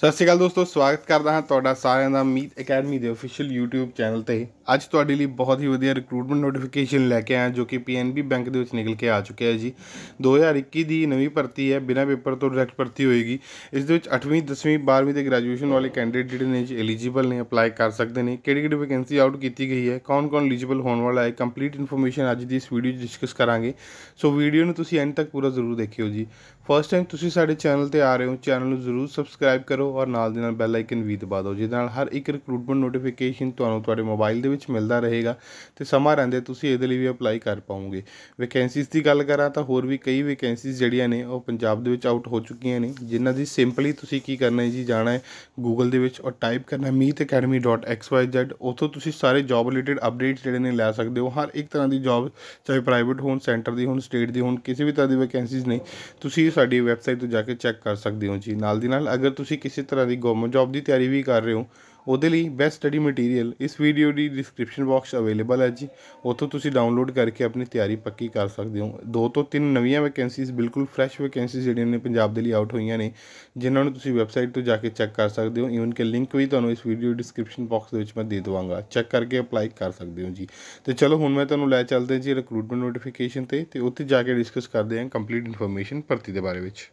ਸਤਿ ਸ਼੍ਰੀ ਅਕਾਲ ਦੋਸਤੋ ਸਵਾਗਤ ਕਰਦਾ ਹਾਂ ਤੁਹਾਡਾ ਸਾਰਿਆਂ ਦਾ ਮੀਤ ਅਕੈਡਮੀ ਦੇ ਅਫੀਸ਼ੀਅਲ YouTube ਚੈਨਲ ਤੇ ਅੱਜ ਤੁਹਾਡੇ ਲਈ ਬਹੁਤ ਹੀ ਵਧੀਆ ਰਿਕਰੂਟਮੈਂਟ ਨੋਟੀਫਿਕੇਸ਼ਨ ਲੈ ਕੇ ਆਇਆ ਜੋ ਕਿ ਪੀਐਨਬੀ ਬੈਂਕ ਦੇ ਵਿੱਚ ਨਿਕਲ ਕੇ ਆ ਚੁੱਕਿਆ ਹੈ ਜੀ 2021 ਦੀ ਨਵੀਂ ਭਰਤੀ ਹੈ ਬਿਨਾਂ ਪੇਪਰ ਤੋਂ ਡਾਇਰੈਕਟ ਭਰਤੀ ਹੋਏਗੀ ਇਸ ਦੇ ਵਿੱਚ 8ਵੀਂ 10ਵੀਂ 12ਵੀਂ ਤੇ ਗ੍ਰੈਜੂਏਸ਼ਨ ਵਾਲੇ ਕੈਂਡੀਡੇਟ ਜਿਹੜੇ ਨੇ ਐਲੀਜੀਬਲ ਨੇ ਅਪਲਾਈ ਕਰ ਸਕਦੇ ਨੇ ਕਿਹੜੀ ਕਿਹੜੀ ਵੈਕੈਂਸੀ ਆਊਟ ਕੀਤੀ ਗਈ ਹੈ ਕੌਣ-ਕੌਣ ਐਲੀਜੀਬਲ ਹੋਣ ਵਾਲਾ ਹੈ ਕੰਪਲੀਟ ਇਨਫੋਰਮੇਸ਼ਨ ਅੱਜ ਦੀ ਇਸ ਵੀਡੀਓ 'ਚ ਡਿਸਕਸ ਕਰਾਂਗੇ ਸੋ ਵੀਡੀਓ ਨੂੰ ਤੁਸੀਂ ਐਂਡ ਤੱਕ ਪੂਰਾ ਜ਼ਰੂਰ ਦੇਖਿਓ ਜੀ ਫਰਸਟ ਟਾਈਮ ਤੁਸੀਂ ਸਾਡੇ ਚੈਨਲ ਤੇ ਆ ਰਹੇ ਹੋ ਚੈਨਲ ਨੂੰ ਜ਼ਰੂਰ ਸਬਸਕ੍ਰਾਈਬ ਕਰੋ ਔਰ ਨਾਲ ਦੇ ਨਾਲ ਬੈਲ ਆਈਕਨ ਵੀ ਦਬਾ ਦਿਓ ਜਿਸ ਨਾਲ ਹਰ ਇੱਕ ਰਿਕਰੂਟਮੈਂਟ ਨੋਟੀਫਿਕੇਸ਼ਨ ਤੁਹਾਨੂੰ ਤੁਹਾਡੇ ਮੋਬਾਈਲ ਦੇ ਵਿੱਚ ਮਿਲਦਾ ਰਹੇਗਾ ਤੇ ਸਮਾਂ ਰਹਿੰਦੇ ਤੁਸੀਂ ਇਹਦੇ ਲਈ ਵੀ ਅਪਲਾਈ ਕਰ ਪਾਉਂਗੇ ਵੈਕੈਂਸੀਜ਼ ਦੀ ਗੱਲ ਕਰਾਂ ਤਾਂ ਹੋਰ ਵੀ ਕਈ ਵੈਕੈਂਸੀਜ਼ ਜਿਹੜੀਆਂ ਨੇ ਉਹ ਪੰਜਾਬ ਦੇ ਵਿੱਚ ਆਊਟ ਹੋ ਚੁੱਕੀਆਂ ਨੇ ਜਿਨ੍ਹਾਂ ਦੀ ਸਿੰਪਲੀ ਤੁਸੀਂ ਕੀ ਕਰਨਾ ਹੈ ਜੀ ਜਾਣਾ ਹੈ ਗੂਗਲ ਦੇ ਵਿੱਚ ਔਰ ਟਾਈਪ ਕਰਨਾ meetacademy.xyz ਉਥੋਂ ਤੁਸੀਂ ਸਾਰੇ ਜੌਬ ਰਿਲੇਟਡ ਅਪਡੇਟਸ ਜਿਹੜੇ ਨੇ ਲੈ ਸਕਦੇ ਹੋ ਹਰ ਇੱਕ ਤਰ੍ਹਾਂ ਦੀ ਜੌਬ ਚਾਹੇ ਪ੍ਰਾਈਵੇਟ ਹੋਣ ਸੈਂਟਰ ਦੀ ਹੋਣ ਸਟੇਟ ਦੀ ਹੋਣ ਕਿਸੇ ਵੀ ਤਰ੍ਹਾਂ ਦੀ ਵੈਕੈਂਸੀਜ਼ ਨੇ ਤੁਸੀਂ ਸਾਡੀ ਵੈਬਸਾਈਟ ਤੋਂ ਜਾ ਕੇ ਚੈੱਕ ਕਰ ਸਕਦੇ ਹੋ ਜੀ ਨਾਲ ਦੀ ਨਾਲ ਅਗਰ ਤੁਸੀਂ ਕਿਸੇ ਤਰ੍ਹਾਂ ਦੀ ਗਵਰਨਮੈਂਟ ਜੌਬ ਦੀ ਤਿਆਰੀ ਵੀ ਕਰ ਰਹੇ ਹੋ ਉਹਦੇ ਲਈ ਬੈਸਟ ਸਟੱਡੀ ਮਟੀਰੀਅਲ ਇਸ ਵੀਡੀਓ ਦੀ ਡਿਸਕ੍ਰਿਪਸ਼ਨ ਬਾਕਸ ਅਵੇਲੇਬਲ ਹੈ ਜੀ ਉੱਥੋਂ ਤੁਸੀਂ ਡਾਊਨਲੋਡ ਕਰਕੇ ਆਪਣੀ ਤਿਆਰੀ ਪੱਕੀ ਕਰ ਸਕਦੇ ਹੋ ਦੋ ਤੋਂ ਤਿੰਨ ਨਵੀਆਂ ਵੈਕੈਂਸੀਜ਼ ਬਿਲਕੁਲ ਫਰੈਸ਼ ਵੈਕੈਂਸੀਜ਼ ਜਿਹੜੀਆਂ ਨੇ ਪੰਜਾਬ ਦੇ ਲਈ ਆਊਟ ਹੋਈਆਂ ਨੇ ਜਿਨ੍ਹਾਂ ਨੂੰ ਤੁਸੀਂ ਵੈਬਸਾਈਟ ਤੋਂ ਜਾ ਕੇ ਚੈੱਕ ਕਰ ਸਕਦੇ ਹੋ ਇਵਨ ਕਿ ਲਿੰਕ ਵੀ ਤੁਹਾਨੂੰ ਇਸ ਵੀਡੀਓ ਡਿਸਕ੍ਰਿਪਸ਼ਨ ਬਾਕਸ ਦੇ ਵਿੱਚ ਮੈਂ ਦੇ ਦਵਾਂਗਾ ਚੈੱਕ ਕਰਕੇ ਅਪਲਾਈ ਕਰ ਸਕਦੇ ਹੋ ਜੀ ਤੇ ਚਲੋ ਹੁਣ ਮੈਂ ਤੁਹਾਨੂੰ ਲੈ ਚੱਲਦੇ ਜੀ ਰਿਕਰੂਟਮੈਂਟ ਨੋਟੀਫਿਕੇਸ਼ਨ ਤੇ ਤੇ ਉੱਥੇ ਜਾ ਕੇ ਡਿਸਕਸ ਕਰਦੇ ਹਾਂ ਕੰਪਲੀਟ ਇਨਫੋਰਮੇਸ਼ਨ ਭਰਤੀ ਦੇ ਬਾਰੇ ਵਿੱਚ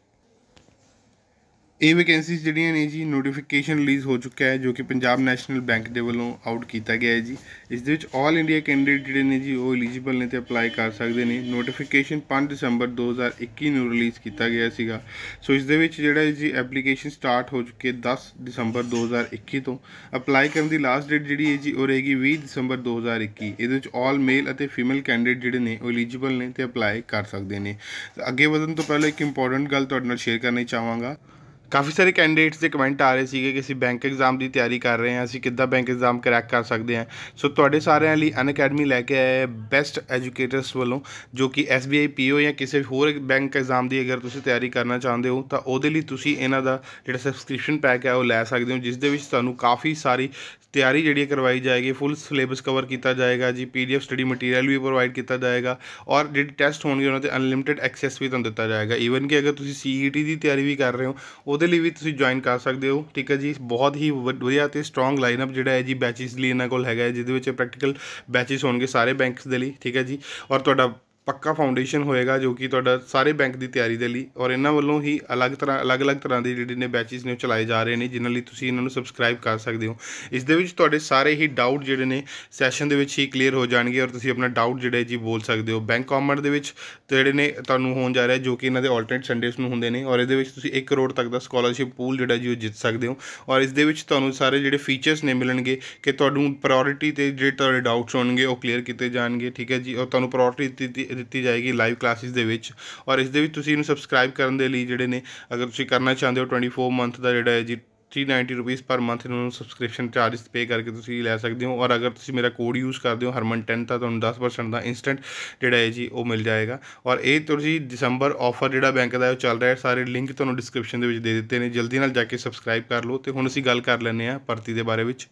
ਇਹ ਵੈਕੈਂਸੀਜ਼ ਜਿਹੜੀਆਂ ਨੇ ਜੀ ਨੋਟੀਫਿਕੇਸ਼ਨ ਰਿਲੀਜ਼ ਹੋ ਚੁੱਕਾ ਹੈ ਜੋ ਕਿ ਪੰਜਾਬ ਨੈਸ਼ਨਲ ਬੈਂਕ ਦੇ ਵੱਲੋਂ ਆਊਟ ਕੀਤਾ ਗਿਆ ਹੈ ਜੀ ਇਸ ਦੇ ਵਿੱਚ 올 ਇੰਡੀਆ ਕੈਂਡੀਡੇਟ ਜਿਹੜੇ ਨੇ ਜੀ ਉਹ ਐਲੀਜੀਬਲ ਨੇ ਤੇ ਅਪਲਾਈ ਕਰ ਸਕਦੇ ਨੇ ਨੋਟੀਫਿਕੇਸ਼ਨ 5 ਦਸੰਬਰ 2021 ਨੂੰ ਰਿਲੀਜ਼ ਕੀਤਾ ਗਿਆ ਸੀਗਾ ਸੋ ਇਸ ਦੇ ਵਿੱਚ ਜਿਹੜਾ ਜੀ ਐਪਲੀਕੇਸ਼ਨ ਸਟਾਰਟ ਹੋ ਚੁੱਕੀ ਹੈ 10 ਦਸੰਬਰ 2021 ਤੋਂ ਅਪਲਾਈ ਕਰਨ ਦੀ ਲਾਸਟ ਡੇਟ ਜਿਹੜੀ ਹੈ ਜੀ ਉਹ ਰਹੇਗੀ 20 ਦਸੰਬਰ 2021 ਇਹਦੇ ਵਿੱਚ 올 ਮੇਲ ਅਤੇ ਫੀਮੇਲ ਕੈਂਡੀਡੇਟ ਜਿਹੜੇ ਨੇ ਉਹ ਐਲੀਜੀਬਲ ਨੇ ਤੇ ਅਪਲਾਈ ਕਰ ਸਕਦੇ ਨੇ ਅੱਗੇ ਵਧਣ ਤੋਂ ਪਹਿਲਾਂ ਇੱਕ ਇੰਪੋਰਟੈਂਟ ਗੱਲ ਤੁਹਾਡੇ ਨਾਲ ਸ਼ੇਅਰ ਕਰਨੀ ਚਾਹਾਂਗਾ ਕਾਫੀ ਸਾਰੇ ਕੈਂਡੀਡੇਟਸ ਦੇ ਕਮੈਂਟ ਆ ਰਹੇ ਸੀਗੇ ਕਿ ਅਸੀਂ ਬੈਂਕ ਐਗਜ਼ਾਮ ਦੀ ਤਿਆਰੀ ਕਰ ਰਹੇ ਹਾਂ ਅਸੀਂ ਕਿੱਦਾਂ ਬੈਂਕ ਐਗਜ਼ਾਮ ਕਰੈਕ ਕਰ ਸਕਦੇ ਹਾਂ ਸੋ ਤੁਹਾਡੇ ਸਾਰਿਆਂ ਲਈ ਅਨ ਅਕੈਡਮੀ ਲੈ ਕੇ ਆਇਆ ਹੈ ਬੈਸਟ ਐਜੂਕੇਟਰਸ ਵੱਲੋਂ ਜੋ ਕਿ SBI PO ਜਾਂ ਕਿਸੇ ਹੋਰ ਬੈਂਕ ਐਗਜ਼ਾਮ ਦੀ ਅਗਰ ਤੁਸੀਂ ਤਿਆਰੀ ਕਰਨਾ ਚਾਹੁੰਦੇ ਹੋ ਤਾਂ ਉਹਦੇ ਲਈ ਤੁਸੀਂ ਇਹਨਾਂ ਦਾ ਜਿਹੜਾ ਸਬਸਕ੍ਰਿਪਸ਼ਨ ਪੈਕ ਹੈ ਉਹ ਲੈ ਸਕਦੇ ਹੋ ਜਿਸ ਦੇ ਵਿੱਚ ਤੁਹਾਨੂੰ ਕਾਫੀ ਸਾਰੀ ਤਿਆਰੀ ਜਿਹੜੀ ਕਰਵਾਈ ਜਾਏਗੀ ਫੁੱਲ ਸਿਲੇਬਸ ਕਵਰ ਕੀਤਾ ਜਾਏਗਾ ਜੀ ਪੀਡੀਐਫ ਸਟੱਡੀ ਮਟੀਰੀਅਲ ਵੀ ਪ੍ਰੋਵਾਈਡ ਕੀਤਾ ਜਾਏਗਾ ਔਰ ਜਿਹੜੇ ਟੈਸਟ ਹੋਣਗੇ ਉਹਨਾਂ ਤੇ ਅਨਲਿਮਿਟਿਡ ਐਕਸੈਸ ਵੀ ਤੁਹਾਨੂੰ ਦਿੱਤਾ ਜਾਏਗਾ ਈਵਨ ਕਿ ਅਗਰ ਤੁਸੀਂ ਸੀਈਟੀ ਦੀ ਤਿਆਰੀ ਵੀ ਕਰ ਰਹੇ ਹੋ ਉਹਦੇ ਲਈ ਵੀ ਤੁਸੀਂ ਜੁਆਇਨ ਕਰ ਸਕਦੇ ਹੋ ਠੀਕ ਹੈ ਜੀ ਬਹੁਤ ਹੀ ਵਧੀਆ ਤੇ ਸਟਰੋਂਗ ਲਾਈਨਅਪ ਜਿਹੜਾ ਹੈ ਜੀ ਬੈਚਸ ਲਈ ਇਹਨਾਂ ਕੋਲ ਹੈਗਾ ਜਿਹਦੇ ਵਿੱਚ ਪ੍ਰੈਕਟੀਕਲ ਬੈਚਸ ਹੋਣਗੇ ਸਾਰੇ ਬੈਂਕਸ ਦੇ ਲਈ ਠੀਕ ਹੈ ਜੀ ਔਰ ਤੁਹਾਡਾ ਪੱਕਾ ਫਾਊਂਡੇਸ਼ਨ ਹੋਏਗਾ ਜੋ ਕਿ ਤੁਹਾਡਾ ਸਾਰੇ ਬੈਂਕ ਦੀ ਤਿਆਰੀ ਦੇ ਲਈ ਔਰ ਇਹਨਾਂ ਵੱਲੋਂ ਹੀ ਅਲੱਗ ਤਰ੍ਹਾਂ ਅਲੱਗ-ਅਲੱਗ ਤਰ੍ਹਾਂ ਦੇ ਜਿਹੜੇ ਨੇ ਬੈਚਸ ਨੇ ਚਲਾਏ ਜਾ ਰਹੇ ਨੇ ਜਿਨ੍ਹਾਂ ਲਈ ਤੁਸੀਂ ਇਹਨਾਂ ਨੂੰ ਸਬਸਕ੍ਰਾਈਬ ਕਰ ਸਕਦੇ ਹੋ ਇਸ ਦੇ ਵਿੱਚ ਤੁਹਾਡੇ ਸਾਰੇ ਹੀ ਡਾਊਟ ਜਿਹੜੇ ਨੇ ਸੈਸ਼ਨ ਦੇ ਵਿੱਚ ਹੀ ਕਲੀਅਰ ਹੋ ਜਾਣਗੇ ਔਰ ਤੁਸੀਂ ਆਪਣਾ ਡਾਊਟ ਜਿਹੜੇ ਜੀ ਬੋਲ ਸਕਦੇ ਹੋ ਬੈਂਕ ਕਮੈਂਟ ਦੇ ਵਿੱਚ ਜਿਹੜੇ ਨੇ ਤੁਹਾਨੂੰ ਹੋਣ ਜਾ ਰਿਹਾ ਜੋ ਕਿ ਇਹਨਾਂ ਦੇ ਆਲਟਰਨੇਟ ਸੰਡੇਸ ਨੂੰ ਹੁੰਦੇ ਨੇ ਔਰ ਇਹਦੇ ਵਿੱਚ ਤੁਸੀਂ 1 ਕਰੋੜ ਤੱਕ ਦਾ ਸਕਾਲਰਸ਼ਿਪ ਪੂਲ ਜਿਹੜਾ ਜੀ ਉਹ ਜਿੱਤ ਸਕਦੇ ਹੋ ਔਰ ਇਸ ਦੇ ਵਿੱਚ ਤੁਹਾਨੂੰ ਸਾਰੇ ਜਿਹੜੇ ਫੀਚਰਸ ਨੇ ਮਿਲਣਗੇ ਕਿ ਤੁਹਾਨੂੰ ਪ੍ਰਾਇੋਰਟੀ ਤੇ ਜਿਹੜੇ ਤੁਹਾਡੇ ਡਾਊਟਸ ਹੋਣਗੇ ਉਹ ਕਲੀਅਰ ਕੀਤੇ ਜਾਣਗੇ ਠੀਕ ਹੈ ਜੀ ਔਰ ਤੁਹਾਨੂੰ ਪ੍ਰਾਇੋਰਟੀ ਦਿੱਤੀ ਜਾਏਗੀ ਲਾਈਵ ਕਲਾਸਿਸ ਦੇ ਵਿੱਚ ਔਰ ਇਸ ਦੇ ਵਿੱਚ ਤੁਸੀਂ ਇਹਨੂੰ ਸਬਸਕ੍ਰਾਈਬ ਕਰਨ ਦੇ ਲਈ ਜਿਹੜੇ ਨੇ ਅਗਰ ਤੁਸੀਂ ਕਰਨਾ ਚਾਹੁੰਦੇ ਹੋ 24 ਮੰਥ ਦਾ ਜਿਹੜਾ ਹੈ ਜੀ 390 ਰੁਪਏ ਪਰ ਮੰਥ ਨੂੰ ਸਬਸਕ੍ਰਿਪਸ਼ਨ ਚਾਰਜਸ ਪੇ ਕਰਕੇ ਤੁਸੀਂ ਲੈ ਸਕਦੇ ਹੋ ਔਰ ਅਗਰ ਤੁਸੀਂ ਮੇਰਾ ਕੋਡ ਯੂਜ਼ ਕਰਦੇ ਹੋ ਹਰਮਨ 10 ਤਾਂ ਤੁਹਾਨੂੰ 10% ਦਾ ਇਨਸਟੈਂਟ ਜਿਹੜਾ ਹੈ ਜੀ ਉਹ ਮਿਲ ਜਾਏਗਾ ਔਰ ਇਹ ਤੁਸੀਂ ਦਸੰਬਰ ਆਫਰ ਜਿਹੜਾ ਬੈਂਕ ਦਾ ਉਹ ਚੱਲ ਰਿਹਾ ਹੈ ਸਾਰੇ ਲਿੰਕ ਤੁਹਾਨੂੰ ਡਿਸਕ੍ਰਿਪਸ਼ਨ ਦੇ ਵਿੱਚ ਦੇ ਦਿੱਤੇ ਨੇ ਜਲਦੀ ਨਾਲ ਜਾ ਕੇ ਸਬਸਕ੍ਰਾਈਬ ਕਰ ਲਓ ਤੇ ਹੁਣ ਅਸੀਂ ਗੱਲ ਕਰ ਲੈਂਦੇ ਆ ਭਰਤੀ ਦੇ ਬਾਰੇ ਵਿੱਚ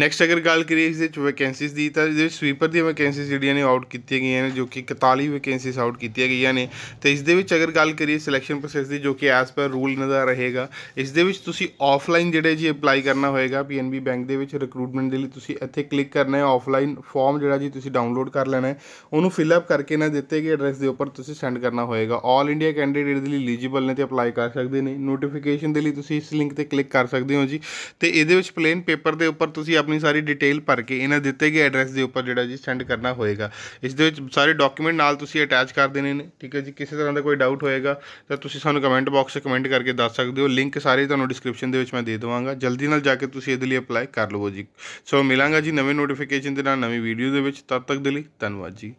ਨੈਕਸਟ ਅਗਰ ਗੱਲ ਕਰੀਏ ਇਸ ਵਿੱਚ ਵੈਕੈਂਸੀਜ਼ ਦੀ ਤਾਂ ਇਹਦੇ ਵਿੱਚ ਸਵੀਪਰ ਦੀਆਂ ਵੈਕੈਂਸੀਜ਼ ਜਿਹੜੀਆਂ ਨੇ ਆਊਟ ਕੀਤੀਆਂ ਗਈਆਂ ਨੇ ਜੋ ਕਿ 41 ਵੈਕੈਂਸੀਜ਼ ਆਊਟ ਕੀਤੀਆਂ ਗਈਆਂ ਨੇ ਤੇ ਇਸ ਦੇ ਵਿੱਚ ਅਗਰ ਗੱਲ ਕਰੀਏ ਸਿਲੈਕਸ਼ਨ ਪ੍ਰੋਸੈਸ ਦੀ ਜੋ ਕਿ ਐਸ ਪਰ ਰੂਲ ਨਜ਼ਰ ਰਹੇਗਾ ਇਸ ਦੇ ਵਿੱਚ ਤੁਸੀਂ ਆਫਲਾਈਨ ਜਿਹੜੇ ਜੀ ਅਪਲਾਈ ਕਰਨਾ ਹੋਏਗਾ ਪੀਐਨਬੀ ਬੈਂਕ ਦੇ ਵਿੱਚ ਰਿਕਰੂਟਮੈਂਟ ਦੇ ਲਈ ਤੁਸੀਂ ਇੱਥੇ ਕਲਿੱਕ ਕਰਨਾ ਹੈ ਆਫਲਾਈਨ ਫਾਰਮ ਜਿਹੜਾ ਜੀ ਤੁਸੀਂ ਡਾਊਨਲੋਡ ਕਰ ਲੈਣਾ ਹੈ ਉਹਨੂੰ ਫਿਲ ਅਪ ਕਰਕੇ ਨਾ ਦਿੱਤੇ ਗਏ ਐਡਰੈਸ ਦੇ ਉੱਪਰ ਤੁਸੀਂ ਸੈਂਡ ਕਰਨਾ ਹੋਏਗਾ ਆਲ ਇੰਡੀਆ ਕੈਂਡੀਡੇਟ ਦੇ ਲਈ ਐਲੀਜੀਬਲ ਨੇ ਤੇ ਅਪਲਾਈ ਕਰ ਸਕਦੇ ਨੇ ਨੋਟੀਫਿਕੇਸ਼ਨ ਦੇ ਲਈ ਤੁਸੀਂ ਇਸ ਲਿੰਕ ਤੇ ਕਲਿੱਕ ਕਰ ਸਕਦੇ ਹੋ ਜੀ ਤੇ ਇਹਦੇ ਵਿੱਚ ਪਲੇਨ ਪੇਪਰ ਦੇ ਉੱਪਰ ਤੁਸੀਂ ਆਪਣੀ ਸਾਰੀ ਡਿਟੇਲ ਭਰ ਕੇ ਇਹਨਾਂ ਦਿੱਤੇ ਗਏ ਐਡਰੈਸ ਦੇ ਉੱਪਰ ਜਿਹੜਾ ਜੀ ਸੈਂਡ ਕਰਨਾ ਹੋਏਗਾ ਇਸ ਦੇ ਵਿੱਚ ਸਾਰੇ ਡਾਕੂਮੈਂਟ ਨਾਲ ਤੁਸੀਂ ਅਟੈਚ ਕਰ ਦੇਣੇ ਨੇ ਠੀਕ ਹੈ ਜੀ ਕਿਸੇ ਤਰ੍ਹਾਂ ਦਾ ਕੋਈ ਡਾਊਟ ਹੋਏਗਾ ਤਾਂ ਤੁਸੀਂ ਸਾਨੂੰ ਕਮੈਂਟ ਬਾਕਸ 'ਚ ਕਮੈਂਟ ਕਰਕੇ ਦੱਸ ਸਕਦੇ ਹੋ ਲਿੰਕ ਸਾਰੇ ਤੁਹਾਨੂੰ ਡਿਸਕ੍ਰਿਪਸ਼ਨ ਦੇ ਵਿੱਚ ਮੈਂ ਦੇ ਦਵਾਂਗਾ ਜਲਦੀ ਨਾਲ ਜਾ ਕੇ ਤੁਸੀਂ ਇਹਦੇ ਲਈ ਅਪਲਾਈ ਕਰ ਲਵੋ ਜੀ ਸੋ ਮਿਲਾਂਗਾ ਜੀ ਨਵੇਂ ਨੋਟੀਫਿਕੇਸ਼ਨ ਦੇ ਨਾਲ ਨਵੀਂ ਵੀਡੀਓ ਦੇ ਵਿੱਚ ਤਦ ਤੱਕ ਦੇ ਲਈ ਧੰਨਵਾਦ ਜੀ